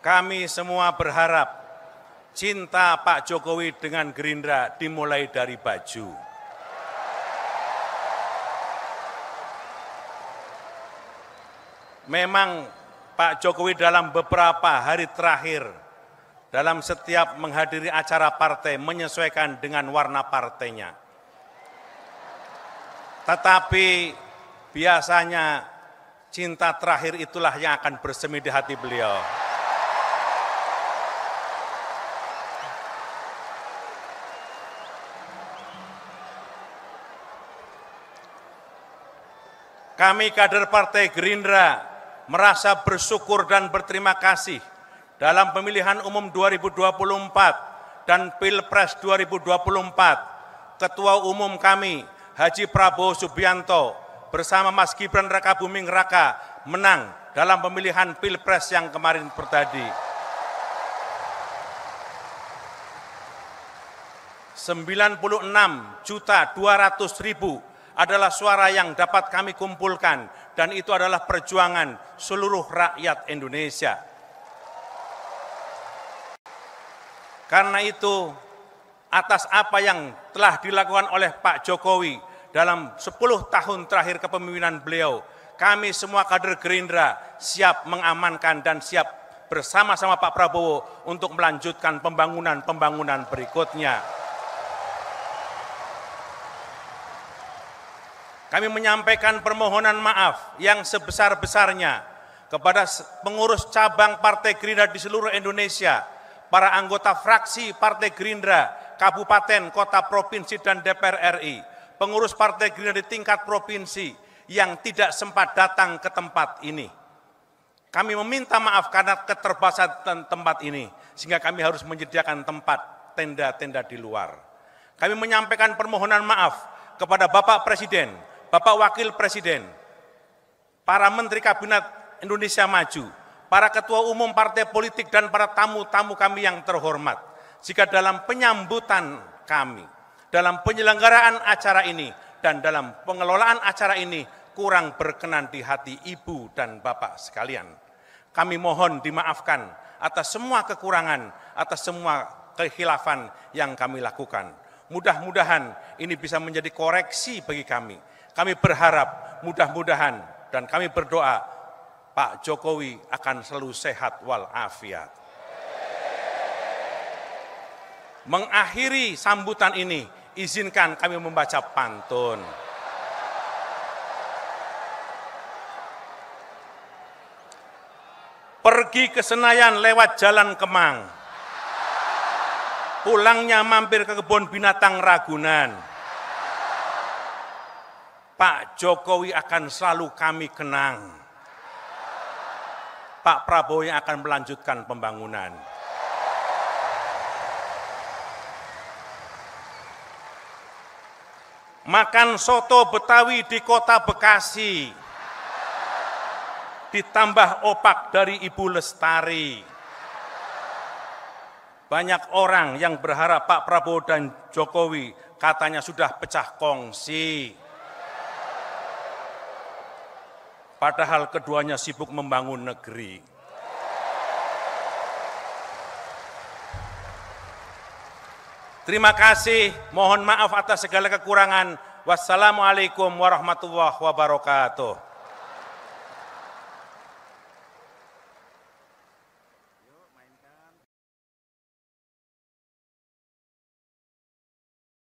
Kami semua berharap cinta Pak Jokowi dengan Gerindra dimulai dari baju. Memang Pak Jokowi dalam beberapa hari terakhir dalam setiap menghadiri acara partai menyesuaikan dengan warna partainya. Tetapi biasanya cinta terakhir itulah yang akan bersemi di hati beliau. Kami kader Partai Gerindra merasa bersyukur dan berterima kasih dalam pemilihan umum 2024 dan Pilpres 2024. Ketua Umum kami Haji Prabowo Subianto bersama Mas Gibran Raka Buming Raka menang dalam pemilihan Pilpres yang kemarin bertadi. 96 juta 200 adalah suara yang dapat kami kumpulkan dan itu adalah perjuangan seluruh rakyat Indonesia. Karena itu atas apa yang telah dilakukan oleh Pak Jokowi dalam 10 tahun terakhir kepemimpinan beliau, kami semua kader Gerindra siap mengamankan dan siap bersama-sama Pak Prabowo untuk melanjutkan pembangunan-pembangunan berikutnya. Kami menyampaikan permohonan maaf yang sebesar-besarnya kepada pengurus cabang Partai Gerindra di seluruh Indonesia, para anggota fraksi Partai Gerindra, kabupaten, kota, provinsi, dan DPR RI, pengurus Partai Gerindra di tingkat provinsi yang tidak sempat datang ke tempat ini. Kami meminta maaf karena keterbatasan tempat ini, sehingga kami harus menyediakan tempat tenda-tenda di luar. Kami menyampaikan permohonan maaf kepada Bapak Presiden, Bapak Wakil Presiden, para Menteri Kabinet Indonesia Maju, para Ketua Umum Partai Politik, dan para tamu-tamu kami yang terhormat, jika dalam penyambutan kami, dalam penyelenggaraan acara ini, dan dalam pengelolaan acara ini kurang berkenan di hati Ibu dan Bapak sekalian. Kami mohon dimaafkan atas semua kekurangan, atas semua kehilafan yang kami lakukan. Mudah-mudahan ini bisa menjadi koreksi bagi kami kami berharap mudah-mudahan dan kami berdoa Pak Jokowi akan selalu sehat walafiat. Mengakhiri sambutan ini, izinkan kami membaca pantun. Pergi ke Senayan lewat Jalan Kemang. Pulangnya mampir ke kebun binatang Ragunan Pak Jokowi akan selalu kami kenang. Pak Prabowo yang akan melanjutkan pembangunan. Makan soto Betawi di kota Bekasi. Ditambah opak dari Ibu Lestari. Banyak orang yang berharap Pak Prabowo dan Jokowi katanya sudah pecah kongsi. padahal keduanya sibuk membangun negeri. Terima kasih, mohon maaf atas segala kekurangan. Wassalamualaikum warahmatullahi wabarakatuh.